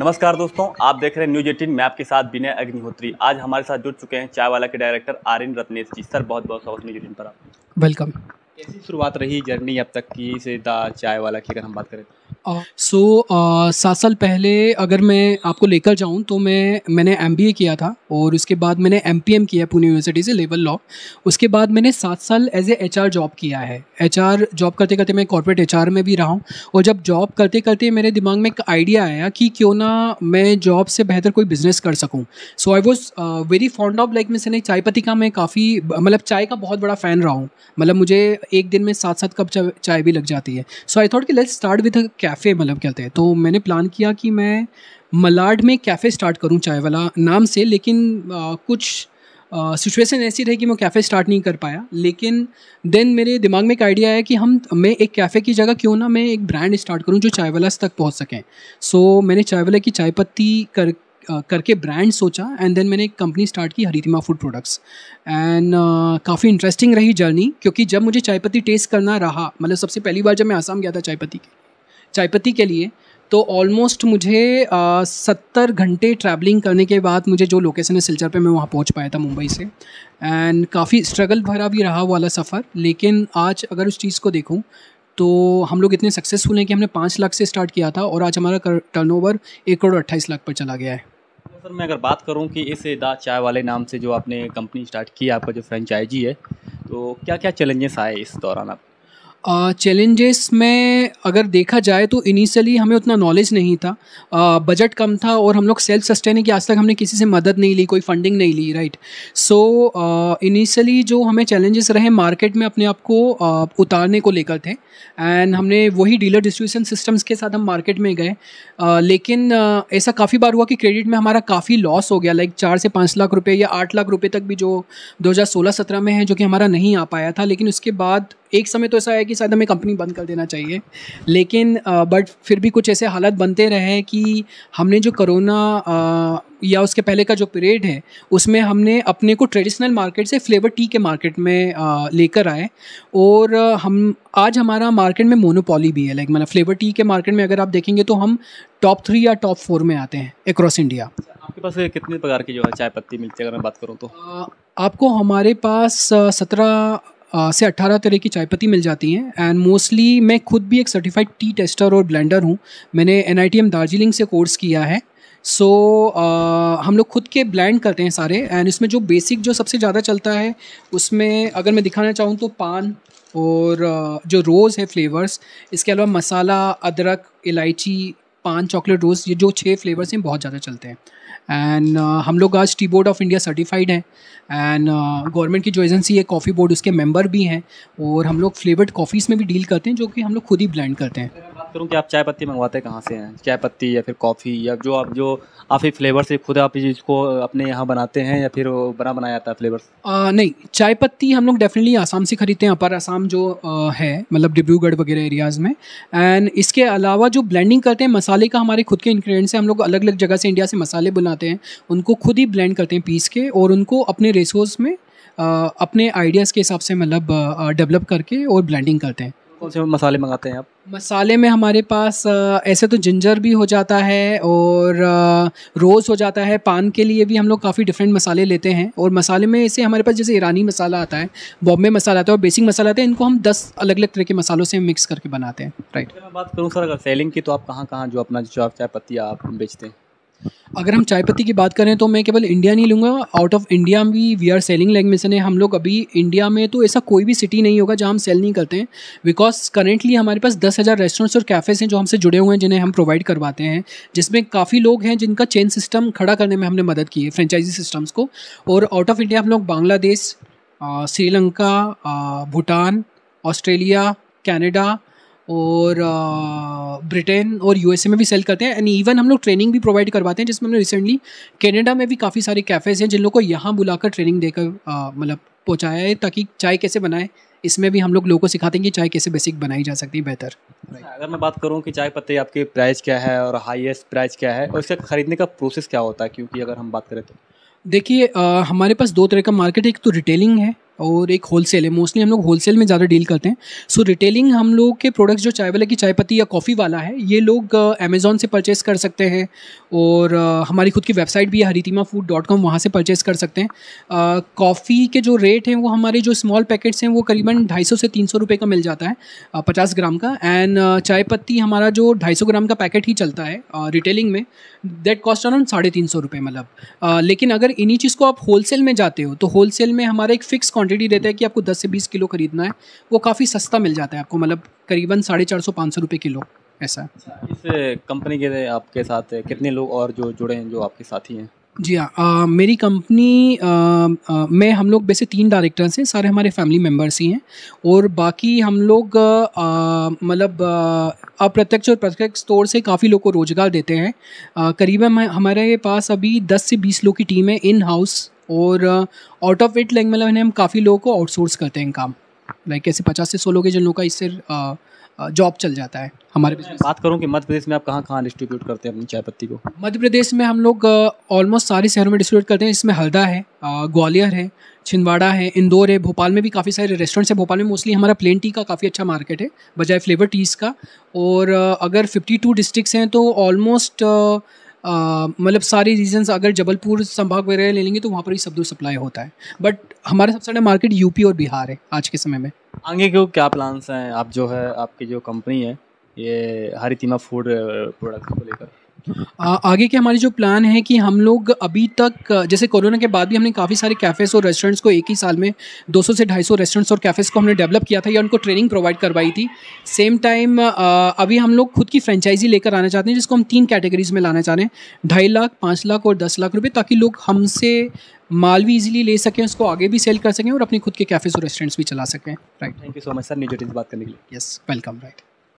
नमस्कार दोस्तों आप देख रहे हैं न्यूज एटीन मैं आपके साथ विनय अग्निहोत्री आज हमारे साथ जुड़ चुके हैं चाय वाला के डायरेक्टर आरिन रत्नेश जी सर बहुत बहुत स्वागत न्यूज एटीन पर आप वेलकम कैसी शुरुआत रही जर्नी अब तक की सीधा चाय वाला की अगर हम बात करें तो? सो सात साल पहले अगर मैं आपको लेकर जाऊँ तो मैं मैंने एम किया था और उसके बाद मैंने एम किया पुणे यूनिवर्सिटी से लेवल लॉ उसके बाद मैंने सात साल एज ए एच जॉब किया है एच जॉब करते करते मैं कॉरपोरेट एच में भी रहा हूँ और जब जॉब करते करते मेरे दिमाग में एक आइडिया आया कि क्यों ना मैं जॉब से बेहतर कोई बिजनेस कर सकूँ so I was very fond of like मैं चाय पत्ती का मैं काफ़ी मतलब चाय का बहुत बड़ा फ़ैन रहा हूँ मतलब मुझे एक दिन में सात सात कप चाय भी लग जाती है सो आई थॉट कि let's start with a cafe मतलब कहते हैं तो मैंने प्लान किया कि मैं मलाड में कैफ़े स्टार्ट करूं चाय वाला नाम से लेकिन आ, कुछ सिचुएसन ऐसी रही कि मैं कैफ़े स्टार्ट नहीं कर पाया लेकिन देन मेरे दिमाग में एक आइडिया है कि हम मैं एक कैफ़े की जगह क्यों ना मैं एक ब्रांड स्टार्ट करूं जो चाय वाला तक पहुंच सकें सो so, मैंने चाय वाला की चाय पत्ती कर Uh, करके ब्रांड सोचा एंड देन मैंने एक कंपनी स्टार्ट की हरितिमा फूड प्रोडक्ट्स एंड काफ़ी इंटरेस्टिंग रही जर्नी क्योंकि जब मुझे चाय पत्ती टेस्ट करना रहा मतलब सबसे पहली बार जब मैं आसाम गया था चाय पत्ती की चायपत्ती के लिए तो ऑलमोस्ट मुझे सत्तर घंटे ट्रैवलिंग करने के बाद मुझे जो लोकेशन है सिलचर पे मैं वहाँ पहुँच पाया था मुंबई से एंड काफ़ी स्ट्रगल भरा भी रहा वाला सफ़र लेकिन आज अगर उस चीज़ को देखूँ तो हम लोग इतने सक्सेसफुल हैं कि हमने पाँच लाख से स्टार्ट किया था और आज हमारा टर्न ओवर एक करोड़ अट्ठाईस लाख पर चला गया है तो सर मैं अगर बात करूँ कि इस दा चाय वाले नाम से जो आपने कंपनी स्टार्ट की आपका जो फ्रेंचाइजी है तो क्या क्या चैलेंजेस आए इस दौरान आप चैलेंजेस uh, में अगर देखा जाए तो इनिशियली हमें उतना नॉलेज नहीं था बजट uh, कम था और हम लोग सेल्फ सस्टेन है कि आज तक हमने किसी से मदद नहीं ली कोई फंडिंग नहीं ली राइट सो इनिशियली जो हमें चैलेंजेस रहे मार्केट में अपने आप को uh, उतारने को लेकर थे एंड हमने वही डीलर डिस्ट्रीब्यूशन सिस्टम्स के साथ हम मार्केट में गए uh, लेकिन uh, ऐसा काफ़ी बार हुआ कि क्रेडिट में हमारा काफ़ी लॉस हो गया लाइक like चार से पाँच लाख रुपये या आठ लाख रुपये तक भी जो दो हज़ार में है जो कि हमारा नहीं आ पाया था लेकिन उसके बाद एक समय तो ऐसा है कि शायद हमें कंपनी बंद कर देना चाहिए लेकिन बट फिर भी कुछ ऐसे हालात बनते रहे कि हमने जो करोना या उसके पहले का जो पीरियड है उसमें हमने अपने को ट्रेडिशनल मार्केट से फ्लेवर टी के मार्केट में लेकर आए और हम आज हमारा मार्केट में मोनोपॉली भी है लाइक मतलब फ्लेवर टी के मार्केट में अगर आप देखेंगे तो हम टॉप थ्री या टॉप फोर में आते हैं अक्रॉस इंडिया आपके पास कितने प्रकार की जो है चाय पत्ती मिलती है अगर मैं बात करूँ तो आपको हमारे पास सत्रह से 18 तरह की चाय पत्ती मिल जाती हैं एंड मोस्टली मैं खुद भी एक सर्टिफाइड टी टेस्टर और ब्लेंडर हूँ मैंने एन दार्जिलिंग से कोर्स किया है सो so, uh, हम लोग खुद के ब्लेंड करते हैं सारे एंड इसमें जो बेसिक जो सबसे ज़्यादा चलता है उसमें अगर मैं दिखाना चाहूँ तो पान और uh, जो रोज़ है फ्लेवर्स इसके अलावा मसाला अदरक इलायची पान चॉकलेट रोज़ ये जो छः फ्लेवर्स हैं बहुत ज़्यादा चलते हैं एंड uh, हम लोग आज tea board of India certified हैं एंड गवर्नमेंट uh, की जो एजेंसी है कॉफ़ी बोर्ड उसके मेंबर भी हैं और हम लोग फ्लेवर्ड कॉफ़ीज़ में भी डील करते हैं जो कि हम लोग खुद ही ब्लेंड करते हैं बात करूँ कि आप चाय पत्ती मंगवाते कहाँ से हैं चाय पत्ती या फिर कॉफ़ी या जो आप जो आप ही फ्लेवर से खुद आप इसको अपने यहाँ बनाते हैं या फिर बना बनाया जाता है फ्लेवर नहीं चाय पत्ती हम लोग डेफिनेटली आसाम से खरीदते हैं अपर आसाम जो आ, है मतलब डिब्रूगढ़ वगैरह एरियाज़ में एंड इसके अलावा जो ब्लेंडिंग करते हैं मसाले का हमारे खुद के इन्ग्रीडियंट्स हैं हम लोग अलग अलग जगह से इंडिया से मसाले बनाते हैं उनको खुद ही ब्लेंड करते हैं पीस के और उनको अपने रेसोर्स में अपने आइडियाज़ के हिसाब से मतलब डेवलप करके और ब्लेंडिंग करते हैं कौन से मसाले मंगाते हैं आप मसाले में हमारे पास ऐसे तो जिंजर भी हो जाता है और रोज़ हो जाता है पान के लिए भी हम लोग काफ़ी डिफरेंट मसाले लेते हैं और मसाले में ऐसे हमारे पास जैसे ईरानी मसाला आता है बॉम्बे मसाला आता है और बेसिक मसाला आता है इनको हम दस अलग अलग तरह के मसालों से मिक्स करके बनाते हैं राइट मैं बात करूँ सर अगर सेलिंग की तो आप कहाँ कहाँ जो अपना जो चाय पत्ती आप बेचते हैं अगर हम चाय पत्ती की बात करें तो मैं केवल इंडिया नहीं लूँगा आउट ऑफ इंडिया भी वी आर सेलिंग लैंग्वेजन मिशन है हम लोग अभी इंडिया में तो ऐसा कोई भी सिटी नहीं होगा जहाँ हम सेल नहीं करते हैं बिकॉज करेंटली हमारे पास दस हज़ार रेस्टोरेंट्स और कैफ़ेज़ हैं जो हमसे जुड़े हुए हैं जिन्हें हम प्रोवाइड करवाते हैं जिसमें काफ़ी लोग हैं जिनका चेन सिस्टम खड़ा करने में हमने मदद की है फ्रेंचाइजी सिस्टम्स को और आउट ऑफ इंडिया हम लोग बांग्लादेश श्रीलंका भूटान ऑस्ट्रेलिया कैनेडा और ब्रिटेन और यूएसए में भी सेल करते हैं एंड इवन हम लोग ट्रेनिंग भी प्रोवाइड करवाते हैं जिसमें हमने रिसेंटली कनाडा में भी काफ़ी सारे कैफ़ेज़ हैं जिन लोगों को यहाँ बुलाकर ट्रेनिंग देकर मतलब पहुँचाया है ताकि चाय कैसे बनाए इसमें भी हम लोग लोगों को सिखाते हैं कि चाय कैसे बेसिक बनाई जा सकती है बेहतर अगर मैं बात करूँ कि चाय पत्ती आपकी प्राइस क्या है और हाईएस्ट प्राइस क्या है और इसका खरीदने का प्रोसेस क्या होता है क्योंकि अगर हम बात करें तो देखिए हमारे पास दो तरह का मार्केट एक तो रिटेलिंग है और एक होलसेल है मोस्टली हम लोग होलसेल में ज़्यादा डील करते हैं सो so, रिटेलिंग हम लोग के प्रोडक्ट्स जो चाय वाले की चाय पत्ती या कॉफ़ी वाला है ये लोग अमेज़ोन uh, से परचेस कर सकते हैं और uh, हमारी खुद की वेबसाइट भी है हरितिमा फूड डॉट कॉम वहाँ से परचेस कर सकते हैं कॉफ़ी uh, के जो रेट हैं वो हमारे जो स्मॉल पैकेट्स हैं वो करीबन ढाई से तीन सौ का मिल जाता है uh, पचास ग्राम का एंड चाय पत्ती हमारा जो ढाई ग्राम का पैकेट ही चलता है रिटेलिंग में दैट कॉस्ट अराउंड साढ़े तीन सौ रुपये मतलब लेकिन अगर इन्हीं चीज़ को आप होलसेल में जाते हो तो होलसेल में हमारा एक फ़िक्स क्वांटिटी देता है कि आपको 10 से 20 किलो खरीदना है वो काफ़ी सस्ता मिल जाता है आपको मतलब करीबन साढ़े चार सौ पाँच सौ रुपये किलो ऐसा अच्छा, इस कंपनी के आपके साथ कितने लोग और जो जुड़े हैं जो आपके साथी हैं जी हाँ मेरी कंपनी में हम लोग वैसे तीन डायरेक्टर्स हैं सारे हमारे फैमिली मेम्बर्स ही हैं और बाकी हम लोग मतलब अप्रत्यक्ष और प्रत्यक्ष तौर से काफ़ी लोग को रोज़गार देते हैं करीबन हमारे पास अभी 10 से 20 लोग की टीम है इन हाउस और आउट ऑफ इट लाइक मतलब हम काफ़ी लोगों को आउटसोर्स करते हैं काम लाइक ऐसे पचास से सौ लोग जिन लोगों का इससे जॉब uh, uh, चल जाता है हमारे बिजनेस बात करूँ कि मध्य प्रदेश में आप कहाँ कहाँ डिस्ट्रीब्यूट करते हैं अपनी चाय पत्ती को मध्य प्रदेश में हम लोग ऑलमोस्ट uh, सारे शहरों में डिस्ट्रीब्यूट करते हैं इसमें हल्दा है ग्वालियर है छिंदवाड़ा है इंदौर है भोपाल में भी काफ़ी सारे रेस्टोरेंट्स हैं भोपाल में मोस्टली हमारा प्लेन टी का काफ़ी अच्छा मार्केट है बजाय फ्लेवर टीज़ का और अगर फिफ्टी टू डिस्ट्रिक्ट हैं तो ऑलमोस्ट मतलब सारे रीजन्स अगर जबलपुर संभाग वगैरह ले लेंगे तो वहाँ पर भी सब्जू सप्लाई होता है बट हमारे सबसे बड़ा मार्केट यूपी और बिहार है आज के समय में आगे के क्या प्लान्स हैं आप जो है आपकी जो कंपनी है ये हरितिमा फूड प्रोडक्ट को लेकर आ, आगे के हमारी जो प्लान है कि हम लोग अभी तक जैसे कोरोना के बाद भी हमने काफ़ी सारे कैफ़ेज़ और रेस्टोरेंट्स को एक ही साल में 200 से 250 रेस्टोरेंट्स और कैफ़ेज़ को हमने डेवलप किया था या उनको ट्रेनिंग प्रोवाइड करवाई थी सेम टाइम अभी हम लोग खुद की फ्रेंचाइजी लेकर आना चाहते हैं जिसको हम तीन कैटेगरीज में लाना चाह रहे हैं ढाई लाख पाँच लाख और दस लाख रुपये ताकि लोग हमसे माल भी इजीली ले सकें उसको आगे भी सेल कर सकें और अपने खुद के कैफ़ेज़ और रेस्टोरेंट्स भी चला सकें right thank you so much sir न्यू बात करने के लिए यस वेलकम राइट